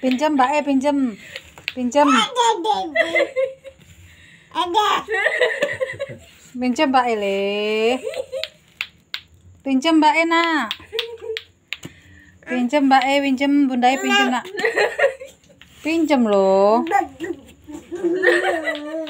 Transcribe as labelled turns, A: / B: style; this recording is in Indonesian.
A: Pinjam, Mbak, eh pinjam. Pinjam. Ada. Pinjam, Mbak Ele. Pinjam, Mbak E nak,
B: Pinjam, Mbak E, pinjam, Bunda E pinjam, Nak. Pinjam loh.